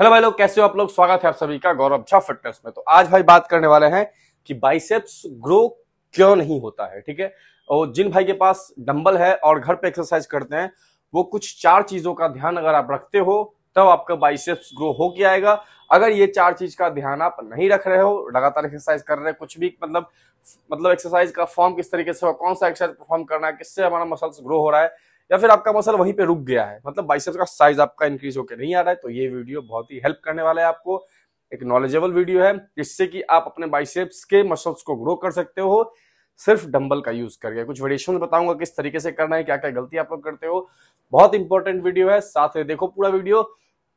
hello भाई लोग कैसे हो आप लोग स्वागत है आप सभी का गौरव झा फिटनेस में तो आज भाई बात करने वाले हैं कि बाइसेप्स ग्रो क्यों नहीं होता है ठीक है और जिन भाई के पास डंबल है और घर पे एक्सरसाइज करते हैं वो कुछ चार चीजों का ध्यान अगर आप रखते हो तब तो आपका बाइसेप्स ग्रो हो के आएगा अगर ये चार चीज का ध्यान आप नहीं रख रहे हो लगातार एक्सरसाइज कर रहे हो कुछ भी मतलब मतलब एक्सरसाइज का फॉर्म किस तरीके से हो कौन सा एक्सरसाइज परफॉर्म करना है किससे हमारा मसल्स ग्रो हो रहा है या फिर आपका मसल वहीं पे रुक गया है मतलब बाइसेप्स का साइज आपका इंक्रीज होकर नहीं आ रहा है तो ये वीडियो बहुत ही हेल्प करने वाला है आपको एक नॉलेजेबल वीडियो है जिससे कि आप अपने बाइसेप्स के मसल्स को ग्रो कर सकते हो सिर्फ डंबल का यूज करके कुछ वेरिएशन बताऊंगा किस तरीके से करना है क्या क्या गलती आप लोग करते हो बहुत इंपॉर्टेंट वीडियो है साथ में देखो पूरा वीडियो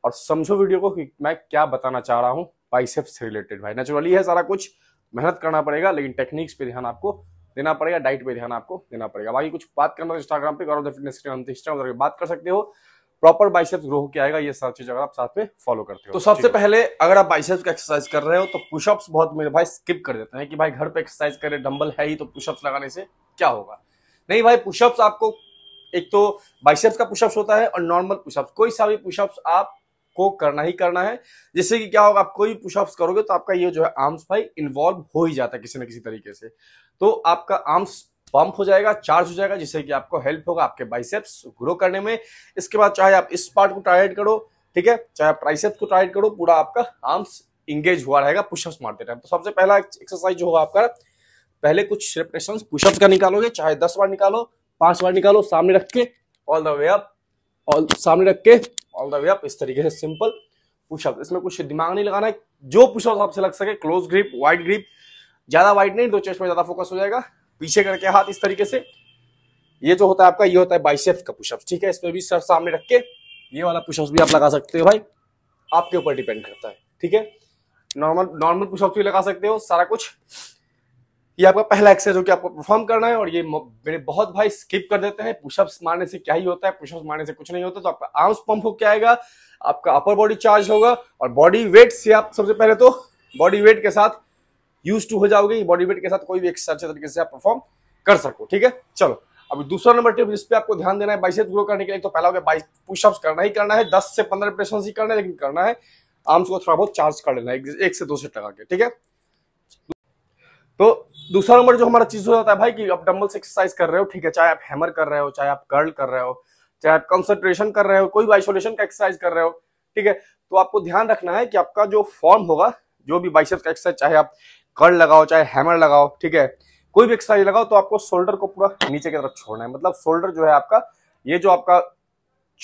और समझो वीडियो को कि मैं क्या बताना चाह रहा हूँ बाइसेप्स से रिलेटेड भाई नेचुरली है सारा कुछ मेहनत करना पड़ेगा लेकिन टेक्निक्स पे ध्यान आपको देना पड़ेगा डाइट पे ध्यान आपको देना पड़ेगा बाकी कुछ बात करना इंस्टाग्राम तो पे गौरव फिटनेस इंस्टाग्राम बात कर सकते हो प्रॉपर बाइसेप्स ग्रो के आएगा ये सारी चीज अगर आप साथ में फॉलो करते हो तो सबसे पहले अगर आप बाइसेप्स का एक्सरसाइज कर रहे हो तो पुशअप्स बहुत मेरे भाई स्किप कर देते हैं कि भाई घर पे एक्सरसाइज करें डंबल है ही तो पुशअप्स लगाने से क्या होगा नहीं भाई पुशअप्स आपको एक तो बाइसेप्स का पुशअप्स होता है और नॉर्मल पुशअप्स कोई सा भी पुशअप्स आप आपको करना ही करना है जिससे कि क्या होगा आप कोई पुशअप्स करोगे तो आपका ये जो है आर्म्स भाई इन्वॉल्व हो ही जाता है किसी ना किसी तरीके से तो आपका आर्म्स पंप हो जाएगा चार्ज हो जाएगा जिससे कि आपको हेल्प होगा आपके बाइसेप्स ग्रो करने में इसके बाद चाहे आप इस पार्ट को टारगेट करो ठीक है चाहे आप ट्राइसेप्स को टारगेट करो पूरा आपका आर्म्स इंगेज हुआ रहेगा पुशअप्स मारते टाइम तो सबसे पहला एक्सरसाइज जो होगा आपका पहले कुछ रिप्रेशन पुशअप्स का निकालोगे चाहे दस बार निकालो पांच बार निकालो सामने रख के all the way up all सामने रख के ऑल द वे अप इस तरीके से सिंपल पुशअप इसमें कुछ दिमाग नहीं लगाना है जो पुशअप आपसे लग सके क्लोज ग्रिप वाइड ग्रिप ज्यादा वाइड नहीं दो चेस्ट में ज्यादा फोकस हो जाएगा पीछे करके हाथ इस तरीके से ये जो होता है आपका ये होता है बाइसेप्स का पुशअप ठीक है इसमें भी सर सामने रख के ये वाला पुशअप भी आप लगा सकते हो भाई आपके ऊपर डिपेंड करता है ठीक है नॉर्मल नॉर्मल पुशअप भी लगा सकते हो सारा कुछ ये आपका पहला एक्सरसाइज हो कि आपको परफॉर्म करना है और ये मेरे बहुत भाई स्किप कर देते हैं पुशअप्स मारने से क्या ही होता है पुशअप्स मारने से कुछ नहीं होता तो आपका आर्म्स पंप होकर आएगा आपका अपर बॉडी चार्ज होगा और बॉडी वेट से आप सबसे पहले तो बॉडी वेट के साथ यूज टू हो जाओगे बॉडी वेट के साथ कोई भी एक्सरसाइज तरीके से आप परफॉर्म कर सको ठीक है चलो अब दूसरा नंबर टिप जिस जिसपे आपको ध्यान देना है बाइसेप्स ग्रो करने के लिए तो पहला हो गया बाइस पुशअप्स करना ही करना है दस से पंद्रह प्रेशन ही करना है लेकिन करना है आर्म्स को थोड़ा बहुत चार्ज कर लेना है एक से दो सेट लगा के ठीक है तो दूसरा नंबर जो हमारा चीज हो जाता है भाई कि आप डम्बल्स एक्सरसाइज कर रहे हो ठीक है चाहे आप हैमर कर रहे हो चाहे आप कर्ल कर रहे हो चाहे आप कंसंट्रेशन कर रहे हो कोई भी आइसोलेशन का एक्सरसाइज कर रहे हो ठीक है तो आपको ध्यान रखना है कि आपका जो फॉर्म होगा जो भी बाइसेप्स का एक्सरसाइज चाहे आप कर्ल लगाओ चाहे हैमर लगाओ ठीक है कोई भी एक्सरसाइज लगाओ तो आपको शोल्डर को पूरा नीचे की तरफ छोड़ना है मतलब शोल्डर जो है आपका ये जो आपका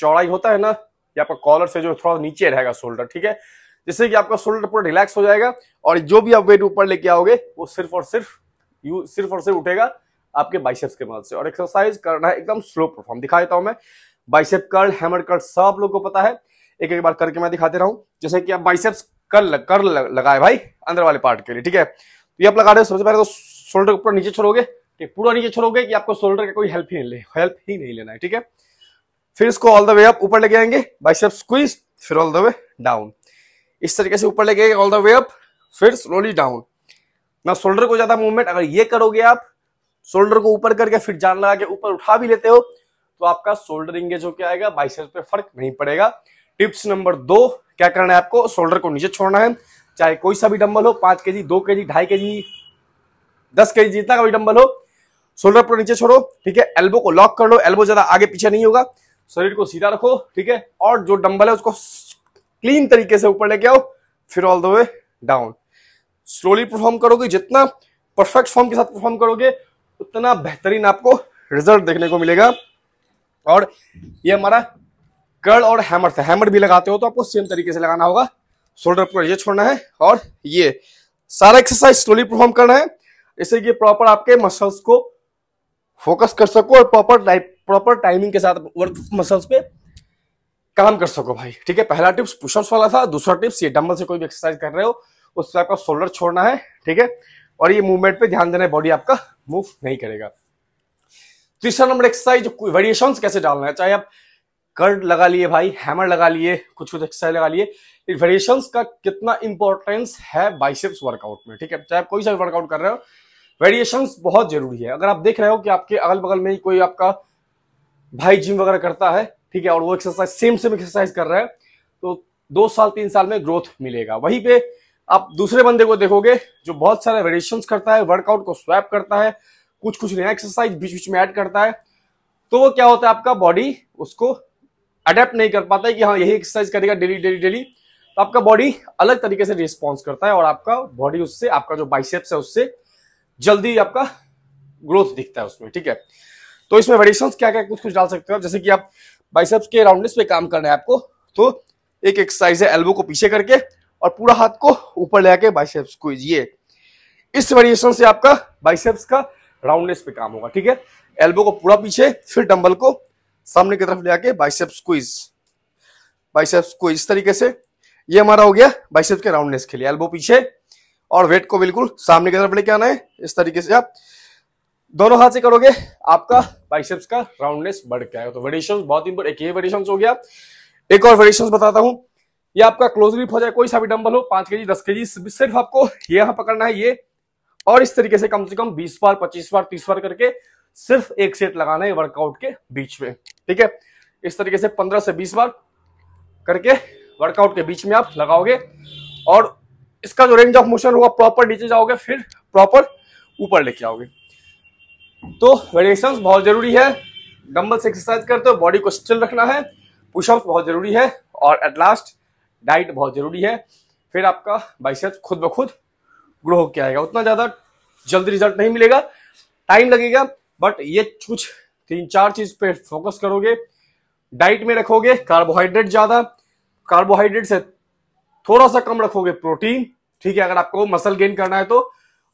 चौड़ाई होता है ना ये आपका कॉलर से जो थोड़ा नीचे रहेगा शोल्डर ठीक है जिससे कि आपका शोल्डर पूरा रिलैक्स हो जाएगा और जो भी आप वेट ऊपर लेके आओगे वो सिर्फ और सिर्फ यू सिर्फ और सिर्फ उठेगा आपके बाइसेप्स के मदद से और एक्सरसाइज करना है एकदम स्लो परफॉर्म दिखा देता हूं मैं बाइसेप कर्ल हैमर कर्ल सब लोग को पता है एक एक बार करके मैं दिखाते रहा हूं जैसे कि आप बाइसेप्स कर कर लगाए भाई अंदर वाले पार्ट के लिए ठीक है तो ये आप लगा रहे हो सबसे पहले तो शोल्डर को पूरा नीचे छोड़ोगे पूरा नीचे छोड़ोगे कि आपको शोल्डर का कोई हेल्प ही नहीं ले हेल्प ही नहीं लेना है ठीक है फिर इसको ऑल द वे अप ऊपर लेके आएंगे बाइसेप्स स्क्वीज फिर ऑल द वे डाउन इस तरीके से ऊपर लेके ऑल द वे अप फिर स्लोली डाउन ना शोल्डर को ज्यादा मूवमेंट अगर ये करोगे आप शोल्डर को ऊपर करके फिर जान लगा के ऊपर उठा भी लेते हो तो आपका शोल्डर इंगेज होकर आएगा बाइसेप्स पे फर्क नहीं पड़ेगा टिप्स नंबर दो क्या करना है आपको शोल्डर को नीचे छोड़ना है चाहे कोई सा भी डंबल हो पांच के जी दो के जी ढाई के जी दस के जी जितना का भी डंबल हो शोल्डर पर नीचे छोड़ो ठीक है एल्बो को लॉक कर लो एल्बो ज्यादा आगे पीछे नहीं होगा शरीर को सीधा रखो ठीक है और जो डंबल है उसको क्लीन तरीके से ऊपर लेके आओ फिर all the way down slowly perform करोगे जितना परफेक्ट फॉर्म के साथ परफॉर्म करोगे उतना बेहतरीन आपको रिजल्ट देखने को मिलेगा और ये हमारा कर्ल और हैमर था हैमर भी लगाते हो तो आपको सेम तरीके से लगाना होगा शोल्डर पर ये छोड़ना है और ये सारा एक्सरसाइज स्लोली परफॉर्म करना है इससे कि प्रॉपर आपके मसल्स को फोकस कर सको और प्रॉपर प्रॉपर टाइमिंग के साथ वर्क मसल्स पे काम कर सको भाई ठीक है पहला टिप्स पुशअप्स वाला था दूसरा टिप्स ये डम्बल से कोई भी एक्सरसाइज कर रहे हो उस पर आपका शोल्डर छोड़ना है ठीक है और ये मूवमेंट पे ध्यान देना है बॉडी आपका मूव नहीं करेगा तीसरा नंबर एक्सरसाइज जो वेरिएशन कैसे डालना है चाहे आप कर्ड लगा लिए भाई हैमर लगा लिए कुछ कुछ एक्सरसाइज लगा लिए वेरिएशन का कितना इंपॉर्टेंस है बाइसेप्स वर्कआउट में ठीक है चाहे आप कोई सा वर्कआउट कर रहे हो वेरिएशन बहुत जरूरी है अगर आप देख रहे हो कि आपके अगल बगल में कोई आपका भाई जिम वगैरह करता है ठीक है और वो एक्सरसाइज सेम सेम एक्सरसाइज कर रहा है तो दो साल तीन साल में ग्रोथ मिलेगा वहीं पे आप दूसरे बंदे को देखोगे जो बहुत सारे वेरिएशन करता है वर्कआउट को स्वैप करता है कुछ कुछ नया एक्सरसाइज बीच बीच में ऐड करता है तो वो क्या होता है आपका बॉडी उसको अडेप्ट नहीं कर पाता है कि हाँ यही एक्सरसाइज करेगा डेली डेली डेली तो आपका बॉडी अलग तरीके से रिस्पॉन्स करता है और आपका बॉडी उससे आपका जो बाइसेप्स है उससे जल्दी आपका ग्रोथ दिखता है उसमें ठीक है तो इसमें वेरिएशन क्या क्या कुछ कुछ डाल सकते हो जैसे कि आप बाइसेप्स के राउंडनेस पे काम करना है आपको तो एक एक्सरसाइज है एल्बो को पीछे करके और पूरा हाथ को ऊपर ले आके बाइसेप्स को ये इस वेरिएशन से आपका बाइसेप्स का राउंडनेस पे काम होगा ठीक है एल्बो को पूरा पीछे फिर डंबल को सामने की तरफ ले आके बाइसेप्स को इस बाइसेप्स को इस तरीके से ये हमारा हो गया बाइसेप्स के राउंडनेस के लिए एल्बो पीछे और वेट को बिल्कुल सामने की तरफ लेके आना है इस तरीके से आप दोनों हाथ से करोगे आपका बाइसेप्स का राउंडनेस बढ़ गया तो वेरिएशन बहुत ही एक ये वेरिएशन हो गया एक और वेरिएशन बताता हूं ये आपका क्लोज ग्रिप हो जाए कोई सा भी डंबल हो पांच के जी दस के जी सिर्फ आपको ये यहां पकड़ना है ये और इस तरीके से कम से कम बीस बार पच्चीस बार तीस बार करके सिर्फ एक सेट लगाना है वर्कआउट के बीच में ठीक है इस तरीके से पंद्रह से बीस बार करके वर्कआउट के बीच में आप लगाओगे और इसका जो रेंज ऑफ मोशन होगा प्रॉपर नीचे जाओगे फिर प्रॉपर ऊपर लेके आओगे तो वेरिएशन बहुत ज़रूरी है डम्बल से एक्सरसाइज करते हो बॉडी को स्टिल रखना है पुशअप बहुत ज़रूरी है और एट लास्ट डाइट बहुत ज़रूरी है फिर आपका बाइसेप खुद ब खुद ग्रो होकर आएगा उतना ज़्यादा जल्दी रिजल्ट नहीं मिलेगा टाइम लगेगा बट ये कुछ तीन चार चीज़ पे फोकस करोगे डाइट में रखोगे कार्बोहाइड्रेट ज़्यादा कार्बोहाइड्रेट से थोड़ा सा कम रखोगे प्रोटीन ठीक है अगर आपको मसल गेन करना है तो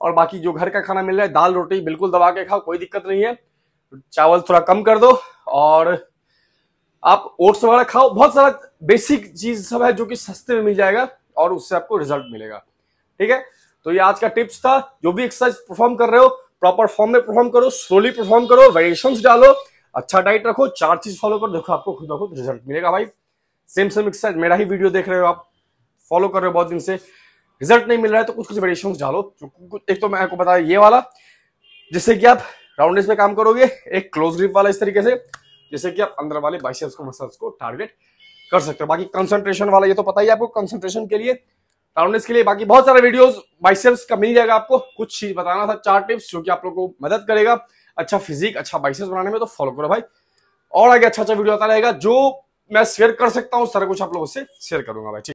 और बाकी जो घर का खाना मिल रहा है दाल रोटी बिल्कुल दबा के खाओ कोई दिक्कत नहीं है चावल थोड़ा कम कर दो और आप ओट्स वगैरह खाओ बहुत सारा बेसिक चीज सब है जो कि सस्ते में मिल जाएगा और उससे आपको रिजल्ट मिलेगा ठीक है तो ये आज का टिप्स था जो भी एक्सरसाइज परफॉर्म कर रहे हो प्रॉपर फॉर्म में परफॉर्म करो स्लोली परफॉर्म करो वेरिएशन डालो अच्छा डाइट रखो चार चीज फॉलो करो देखो आपको खुद ना खुद रिजल्ट मिलेगा भाई सेम सेम एक्सरसाइज मेरा ही वीडियो देख रहे हो आप फॉलो कर रहे हो बहुत दिन से रिजल्ट नहीं मिल रहा है तो कुछ कुछ वेरिएशन डालो एक तो मैं आपको बता ये वाला जिससे कि आप राउंडनेस पे काम करोगे एक क्लोज ग्रिप वाला इस तरीके से जिससे कि आप अंदर वाले बाइसेप्स को मसल्स को टारगेट कर सकते हो बाकी कंसंट्रेशन वाला ये तो पता ही आपको कंसंट्रेशन के लिए राउंडनेस के लिए बाकी बहुत सारे वीडियोस बाइसेप्स का मिल जाएगा आपको कुछ चीज बताना था चार टिप्स जो कि आप लोग को मदद करेगा अच्छा फिजिक अच्छा बाइसेप्स बनाने में तो फॉलो करो भाई और आगे अच्छा अच्छा वीडियो आता रहेगा जो मैं शेयर कर सकता हूँ सारा कुछ आप लोगों से शेयर करूंगा भाई